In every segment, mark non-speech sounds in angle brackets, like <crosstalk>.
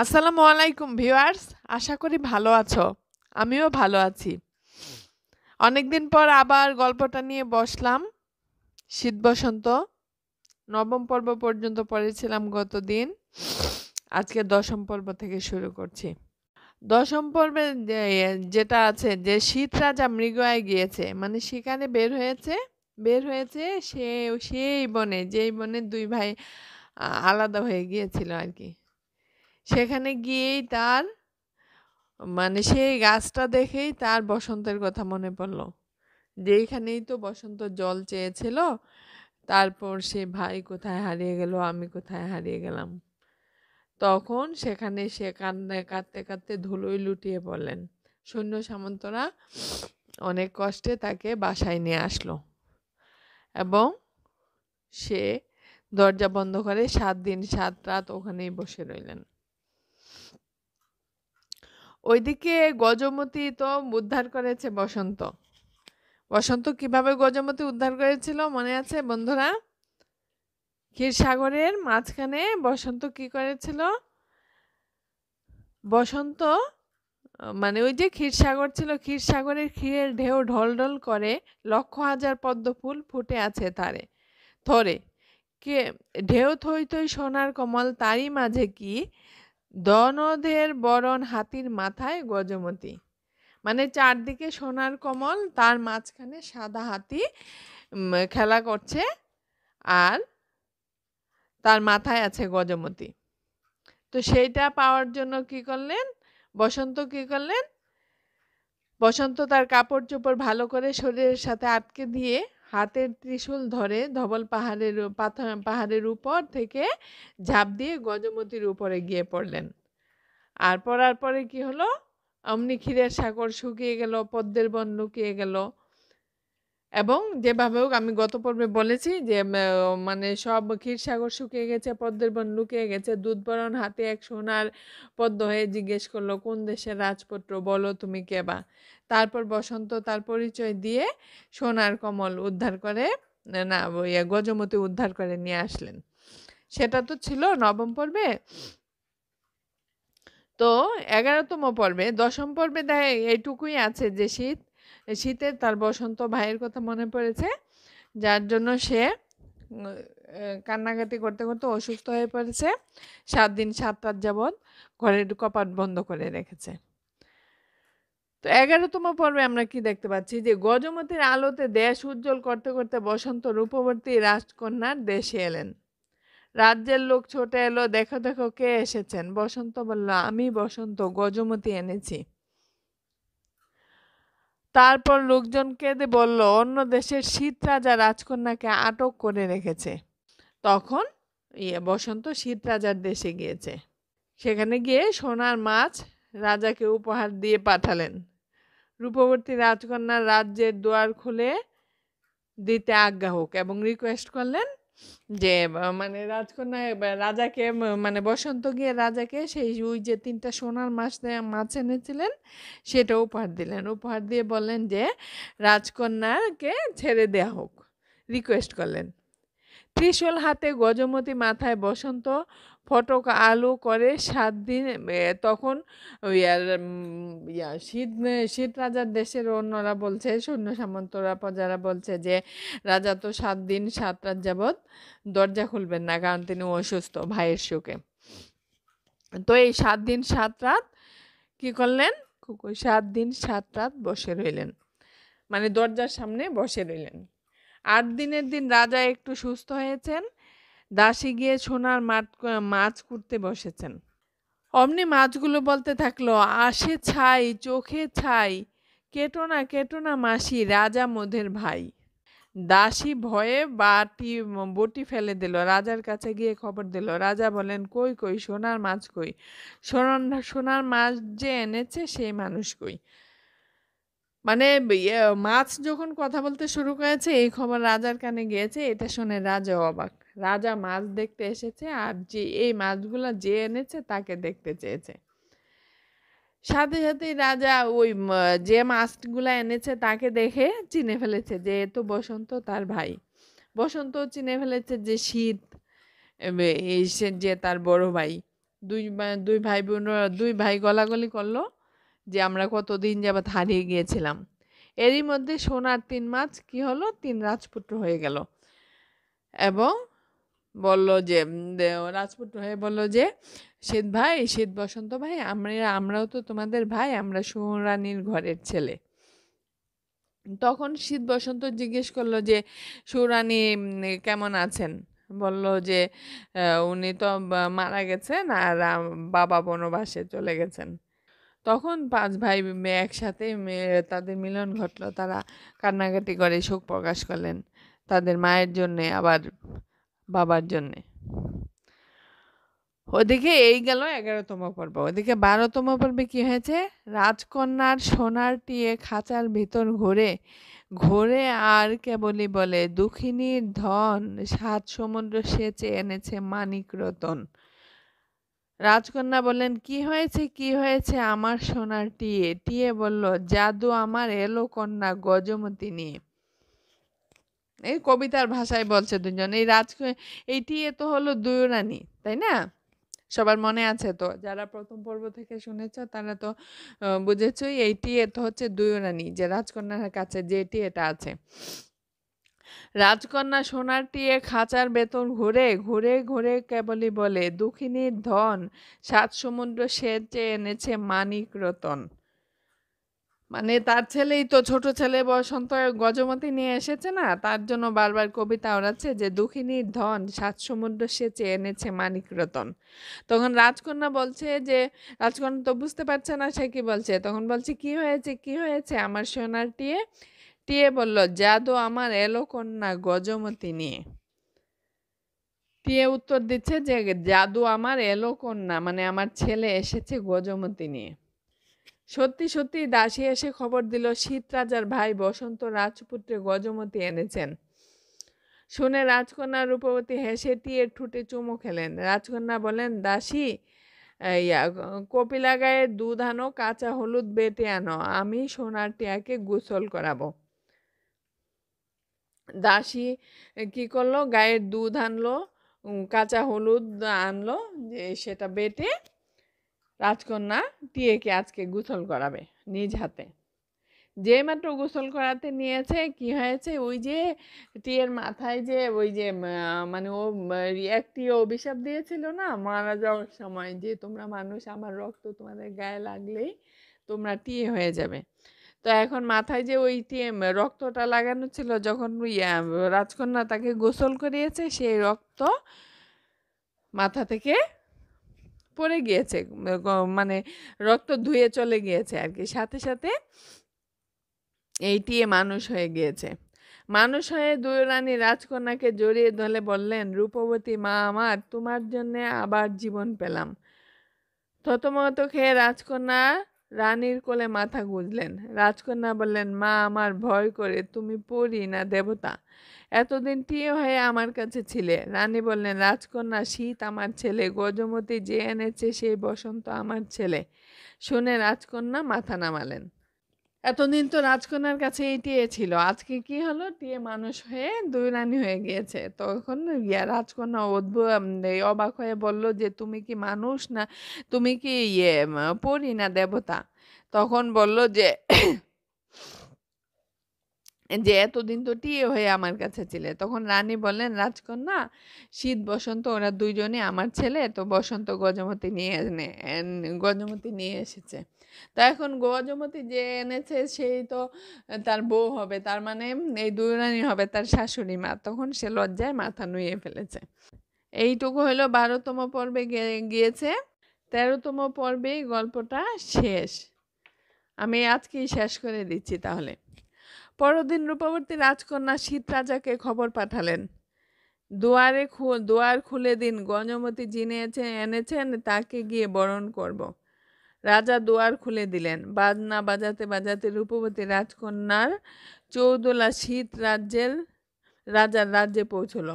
আসসালামু আলাইকুম ভিউয়ার্স আশা করি ভালো আছো আমিও ভালো আছি অনেকদিন পর আবার গল্পটা নিয়ে বসলাম শীত বসন্ত নবম পর্ব পর্যন্ত পড়েছিলাম গত দিন আজকে দশম পর্ব থেকে শুরু করছি দশম পর্বে যেটা আছে যে শীত রাজা মৃগয়ায় গিয়েছে মানে সেখানে বের হয়েছে বের হয়েছে সে সেই বনে যেই বনে দুই ভাই আলাদা হয়ে গিয়েছিল আর কি সেখানে গিয়েই তার মানে সেই গাছটা দেখেই তার বসন্তের কথা মনে পড়লো যেইখানেই তো বসন্ত জল চেয়েছিল তারপর সে ভাই কোথায় হারিয়ে গেল আমি কোথায় হারিয়ে গেলাম তখন সেখানে সে কান্দে কাঁদতে কাঁদতে ধুলোই লুটিয়ে পড়লেন সৈন্য সামন্তরা অনেক কষ্টে তাকে বাসায় নিয়ে আসলো এবং সে দরজা বন্ধ করে সাত দিন সাত রাত ওখানেই বসে রইলেন ওইদিকে গজমতি তো উদ্ধার করেছে বসন্ত বসন্ত কিভাবে গজমতি উদ্ধার করেছিল মনে আছে বন্ধুরা ক্ষীরসাগরের মাঝখানে বসন্ত কি করেছিল বসন্ত মানে ওই যে ক্ষীরসাগর ছিল ক্ষীরসাগরের ক্ষীরের ঢেউ ঢলঢল করে লক্ষ হাজার পদ্ম ফুল ফুটে আছে তারে থরে কে ঢেউ থই থই সোনার কমল তারই মাঝে কি দনধের বরণ হাতির মাথায় গজমতি মানে চারদিকে সোনার কমল তার মাঝখানে সাদা হাতি খেলা করছে আর তার মাথায় আছে গজমতি তো সেইটা পাওয়ার জন্য কি করলেন বসন্ত কি করলেন বসন্ত তার কাপড় চোপড় ভালো করে শরীরের সাথে আটকে দিয়ে হাতের ত্রিশূল ধরে ধবল পাহাড়ের পাহাড়ের উপর থেকে ঝাঁপ দিয়ে গজমতির উপরে গিয়ে পড়লেন আর পড়ার পরে কি হলো অমনি ক্ষীরের সাগর শুকিয়ে গেল পদ্মের বন লুকিয়ে গেল এবং যেভাবে হোক আমি গত পর্বে বলেছি যে মানে সব ক্ষীরসাগর শুকিয়ে গেছে পদ্মের বন লুকিয়ে গেছে দুধবরণ হাতে এক সোনার পদ্ম হয়ে জিজ্ঞেস করলো কোন দেশের রাজপুত্র বলো তুমি কেবা তারপর বসন্ত তার পরিচয় দিয়ে সোনার কমল উদ্ধার করে না ইয়া গজমতি উদ্ধার করে নিয়ে আসলেন সেটা তো ছিল নবম পর্বে তো এগারোতম পর্বে দশম পর্বে এইটুকুই আছে যে শীত শীতে তার বসন্ত ভাইয়ের কথা মনে পড়েছে যার জন্য সে কান্নাকাটি করতে করতে অসুস্থ হয়ে পড়েছে সাত দিন সাত রাত যাবৎ ঘরের কপাট বন্ধ করে রেখেছে তো এগারোতম পর্বে আমরা কি দেখতে পাচ্ছি যে গজমতির আলোতে দেশ উজ্জ্বল করতে করতে বসন্ত রূপবর্তী রাজকন্যার দেশে এলেন রাজ্যের লোক ছোটে এলো দেখো দেখো কে এসেছেন বসন্ত বলল আমি বসন্ত গজমতি এনেছি তারপর লোকজন কেঁদে বলল অন্য দেশের শীত রাজা রাজকন্যাকে আটক করে রেখেছে তখন ইয়ে বসন্ত শীত রাজার দেশে গিয়েছে সেখানে গিয়ে সোনার মাছ রাজাকে উপহার দিয়ে পাঠালেন রূপবর্তী রাজকন্যার রাজ্যের দুয়ার খুলে দিতে আজ্ঞা হোক এবং রিকোয়েস্ট করলেন যে মানে রাজকন্যা রাজাকে মানে বসন্ত গিয়ে রাজাকে সেই ওই যে তিনটা সোনার মাছ মাছ এনেছিলেন সেটা উপহার দিলেন উপহার দিয়ে বললেন যে রাজকন্যাকে ছেড়ে দেয়া হোক রিকোয়েস্ট করলেন ত্রিশল হাতে গজমতি মাথায় বসন্ত ফটক আলো করে সাত দিন তখন ইয়া শীত শীত রাজার দেশের অন্যরা বলছে সৈন্য সামন্তরা প্রজারা বলছে যে রাজা তো সাত দিন সাত রাত যাবৎ দরজা খুলবেন না কারণ তিনি অসুস্থ ভাইয়ের শোকে তো এই সাত দিন সাত রাত কি করলেন সাত দিন সাত রাত বসে রইলেন মানে দরজার সামনে বসে রইলেন আট দিনের দিন রাজা একটু সুস্থ হয়েছেন দাসে গিয়ে সোনার মাঠ মাছ কুড়তে বসেছেন অমনি মাছগুলো বলতে থাকলো আসে ছাই চোখে ছাই কেটো না কেটো না মাসি রাজা মোধের ভাই দাসী ভয়ে বাটি বটি ফেলে দিল রাজার কাছে গিয়ে খবর দিল রাজা বলেন কই কই সোনার মাছ কই সোনার সোনার মাছ যে এনেছে সেই মানুষ কই মানে ইয়ে, মাছ যখন কথা বলতে শুরু করেছে এই খবর রাজার কানে গিয়েছে এটা শুনে রাজা অবাক রাজা মাছ দেখতে এসেছে আর যে এই মাছগুলো যে এনেছে তাকে দেখতে চেয়েছে সাথে সাথে রাজা ওই যে মাছগুলো এনেছে তাকে দেখে চিনে ফেলেছে যে এ তো বসন্ত তার ভাই বসন্ত চিনে ফেলেছে যে শীত যে তার বড় ভাই দুই দুই ভাই বোন দুই ভাই গলাগলি করলো যে আমরা কতদিন যাবৎ হারিয়ে গিয়েছিলাম এরই মধ্যে সোনার তিন মাছ কি হলো তিন রাজপুত্র হয়ে গেল এবং বলল যে রাজপুত হয়ে বলল যে শ্বেত ভাই শ্বেত বসন্ত ভাই আমরা আমরাও তো তোমাদের ভাই আমরা সুরানীর ঘরের ছেলে তখন শীত বসন্ত জিজ্ঞেস করলো যে সুরানী কেমন আছেন বলল যে উনি তো মারা গেছেন আর বাবা বনবাসে চলে গেছেন তখন পাঁচ ভাই একসাথে তাদের মিলন ঘটলো তারা কান্নাকাটি করে শোক প্রকাশ করলেন তাদের মায়ের জন্যে আবার বাবার জন্যে ওদিকে এই গেল এগারোতম পর্ব ওদিকে বারোতম পর্বে কি হয়েছে রাজকন্যার সোনার টিয়ে খাঁচার ভিতর ঘোরে ঘোরে আর কেবলই বলে দুঃখিনীর ধন সাত সমুদ্র সেচে এনেছে মানিক রতন রাজকন্যা বললেন কি হয়েছে কি হয়েছে আমার সোনার টিয়ে টিয়ে বলল জাদু আমার এলো কন্যা গজমতি নিয়ে এই কবিতার ভাষায় বলছে দুজন এই রাজ এইটি এ তো হলো দুই রানী তাই না সবার মনে আছে তো যারা প্রথম পর্ব থেকে শুনেছ তারা তো বুঝেছই এইটি এ তো হচ্ছে দুই রানী যে রাজকন্যার কাছে যেটি এটা আছে রাজকন্যা সোনার টিয়ে খাঁচার বেতন ঘুরে ঘুরে ঘুরে কেবলই বলে দুঃখিনীর ধন সাত সমুদ্র সে চেয়ে এনেছে মানিক রতন মানে তার ছেলেই তো ছোট ছেলে বসন্ত গজমতি নিয়ে এসেছে না তার জন্য বারবার কবিতা ওড়াচ্ছে যে দুঃখিনীর ধন সাত সমুদ্র সেচে এনেছে মানিক রতন তখন রাজকন্যা বলছে যে রাজকন্যা তো বুঝতে পারছে না সে কি বলছে তখন বলছে কি হয়েছে কি হয়েছে আমার সোনার টিয়ে টিয়ে বলল জাদু আমার এলো কন্যা গজমতি নিয়ে টিয়ে উত্তর দিচ্ছে যে জাদু আমার এলো কন্যা মানে আমার ছেলে এসেছে গজমতি নিয়ে সত্যি সত্যি দাসী এসে খবর দিল শীত রাজার ভাই বসন্ত রাজপুত্রে গজমতি এনেছেন শুনে রাজকন্যা রূপবতী হেসে টিয়ে ঠুটে চুমু খেলেন রাজকন্যা বলেন দাসী ইয়া কপিলা গায়ে দুধ আনো কাঁচা হলুদ বেটে আনো আমি সোনার টিয়াকে গোসল করাবো দাসী কি করলো গায়ের দুধ আনলো কাঁচা হলুদ আনলো যে সেটা বেটে রাজকন্যা টিয়েকে আজকে গোসল করাবে নিজ হাতে যে মাত্র গোসল করাতে নিয়েছে কি হয়েছে ওই যে টিয়ের মাথায় যে ওই যে মানে ও একটি অভিশাপ দিয়েছিল না মারা যাওয়ার সময় যে তোমরা মানুষ আমার রক্ত তোমাদের গায়ে লাগলেই তোমরা টিয়ে হয়ে যাবে তো এখন মাথায় যে ওই টিয়ে রক্তটা লাগানো ছিল যখন রাজকন্যা তাকে গোসল করিয়েছে সেই রক্ত মাথা থেকে পরে গিয়েছে মানে রক্ত ধুয়ে চলে গিয়েছে আর কি সাথে সাথে এইটিয়ে মানুষ হয়ে গিয়েছে মানুষ হয়ে দুই রানী রাজকন্যাকে জড়িয়ে ধরে বললেন রূপবতী মা আমার তোমার জন্যে আবার জীবন পেলাম থতমত খেয়ে রাজকন্যা রানীর কোলে মাথা গুঁজলেন রাজকন্যা বললেন মা আমার ভয় করে তুমি পড়ি না দেবতা এতদিন টিয়ে হয়ে আমার কাছে ছিলে রানী বললেন রাজকন্যা শীত আমার ছেলে গজমতি যে এনেছে সেই বসন্ত আমার ছেলে শুনে রাজকন্যা মাথা নামালেন এতদিন তো রাজকন্যার কাছে এই টিয়ে ছিল আজকে কি হলো টিয়ে মানুষ হয়ে দুই রানী হয়ে গিয়েছে তখন ইয়া রাজকন্যা অদ্ভুত অবাক হয়ে বলল যে তুমি কি মানুষ না তুমি কি ইয়ে পড়ি না দেবতা তখন বলল যে যে এতদিন তো টিয়ে হয়ে আমার কাছে ছিলে তখন রানী বললেন রাজকন্যা শীত বসন্ত ওরা দুইজনে আমার ছেলে তো বসন্ত গজমতি নিয়ে গজমতি নিয়ে এসেছে তা এখন গজমতি যে এনেছে সেই তো তার বউ হবে তার মানে এই দুই রানী হবে তার শাশুড়ি মা তখন সে লজ্জায় মাথা নুয়ে ফেলেছে এইটুকু হলো বারোতম পর্বে গিয়েছে তেরোতম পর্বেই গল্পটা শেষ আমি আজকেই শেষ করে দিচ্ছি তাহলে পরদিন রূপবর্তী রাজকন্যা শীত রাজাকে খবর পাঠালেন দুয়ারে দুয়ার খুলে দিন গণমতি যিনি এনেছেন তাকে গিয়ে বরণ করব। রাজা দুয়ার খুলে দিলেন বাজনা বাজাতে বাজাতে রূপবতী রাজকন্যার চৌদোলা শীত রাজ্যের রাজার রাজ্যে পৌঁছল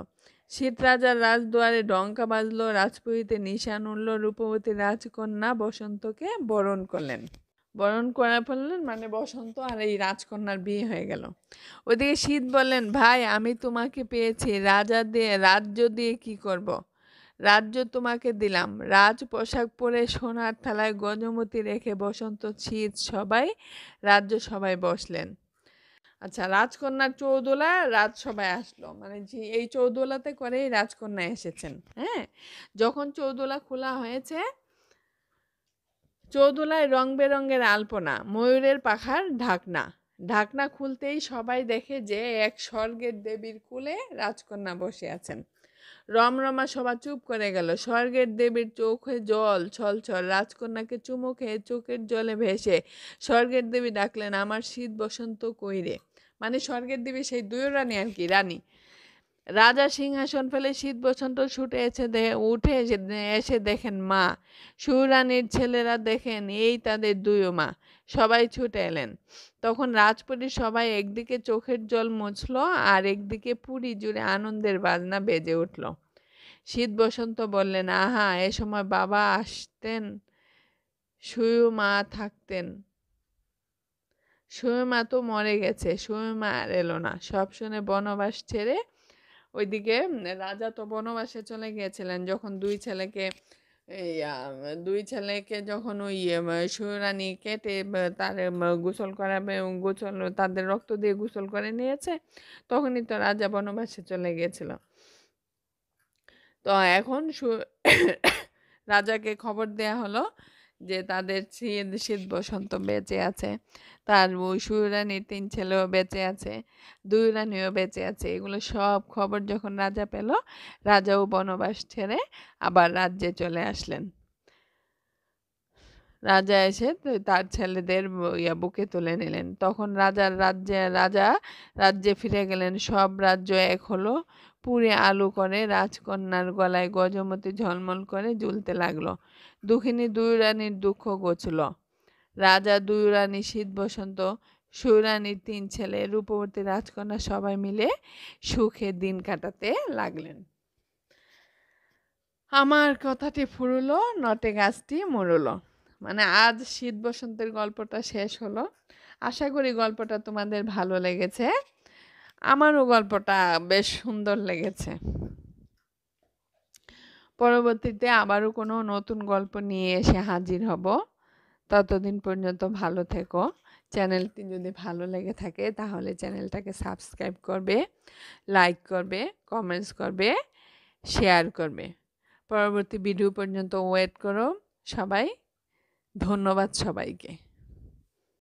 শীত রাজার রাজদুয়ারে ডঙ্কা বাজল রাজপুরীতে নিশান উঠল রূপবতী রাজকন্যা বসন্তকে বরণ করলেন বরণ করার ফেললেন মানে বসন্ত আর এই রাজকন্যার বিয়ে হয়ে গেল ওদিকে শীত বললেন ভাই আমি তোমাকে পেয়েছি রাজা দিয়ে রাজ্য দিয়ে কি করব। রাজ্য তোমাকে দিলাম রাজ পোশাক পরে সোনার থালায় গজমতি রেখে বসন্ত শীত সবাই রাজ্য সবাই বসলেন আচ্ছা রাজকন্যার চৌদোলা রাজসভায় আসলো মানে যে এই চৌদোলাতে করেই রাজকন্যা এসেছেন হ্যাঁ যখন চৌদোলা খোলা হয়েছে চৌদুলায় রং বেরঙের আলপনা ময়ূরের পাখার ঢাকনা ঢাকনা খুলতেই সবাই দেখে যে এক স্বর্গের দেবীর কুলে রাজকন্যা বসে আছেন রমরমা সবা চুপ করে গেল স্বর্গের দেবীর চোখে জল ছল ছল রাজকন্যাকে চুমু খেয়ে চোখের জলে ভেসে স্বর্গের দেবী ডাকলেন আমার শীত বসন্ত কইরে মানে স্বর্গের দেবী সেই দুই রানী আর কি রানী রাজা সিংহাসন ফেলে শীতবসন্ত ছুটে এসে উঠে এসে দেখেন মা সুরানির ছেলেরা দেখেন এই তাদের দুয়ো মা সবাই ছুটে এলেন তখন রাজপুরীর সবাই একদিকে চোখের জল মুছল আর একদিকে পুরী জুড়ে আনন্দের বাজনা বেজে উঠল শীত বসন্ত বললেন আহা এ সময় বাবা আসতেন সুয়ু মা থাকতেন সুয়মা তো মরে গেছে সুয়মা আর এলো না সব শুনে বনবাস ছেড়ে ওইদিকে রাজা তো বনবাসে চলে গিয়েছিলেন যখন দুই ছেলেকে দুই ছেলেকে যখন ওই সুরানি কেটে তার গোসল করাবে গোসল তাদের রক্ত দিয়ে গোসল করে নিয়েছে তখনই তো রাজা বনবাসে চলে গিয়েছিল তো এখন <coughs> রাজাকে খবর দেয়া হলো যে তাদের শীত বসন্ত বেঁচে আছে তার ওই সুরানির তিন ছেলেও বেঁচে আছে দুই রানীও বেঁচে আছে এগুলো সব খবর যখন রাজা পেল রাজাও বনবাস ছেড়ে আবার রাজ্যে চলে আসলেন রাজা এসে তার ছেলেদের ইয়া বুকে তুলে নিলেন তখন রাজার রাজ্যে রাজা রাজ্যে ফিরে গেলেন সব রাজ্য এক হলো পুরে আলু করে রাজকন্যার গলায় গজমতি ঝলমল করে ঝুলতে লাগলো দুখিনী দুই রানীর দুঃখ গোছল রাজা দুই রানী শীত বসন্ত সুরানীর তিন ছেলে রূপবর্তী রাজকন্যা সবাই মিলে সুখে দিন কাটাতে লাগলেন আমার কথাটি ফুরুলো নটে গাছটি মরুলো মানে আজ শীত বসন্তের গল্পটা শেষ হলো আশা করি গল্পটা তোমাদের ভালো লেগেছে আমারও গল্পটা বেশ সুন্দর লেগেছে পরবর্তীতে আবারও কোনো নতুন গল্প নিয়ে এসে হাজির হব ততদিন পর্যন্ত ভালো থেকো চ্যানেলটি যদি ভালো লেগে থাকে তাহলে চ্যানেলটাকে সাবস্ক্রাইব করবে লাইক করবে কমেন্টস করবে শেয়ার করবে পরবর্তী ভিডিও পর্যন্ত ওয়েট করো সবাই ধন্যবাদ সবাইকে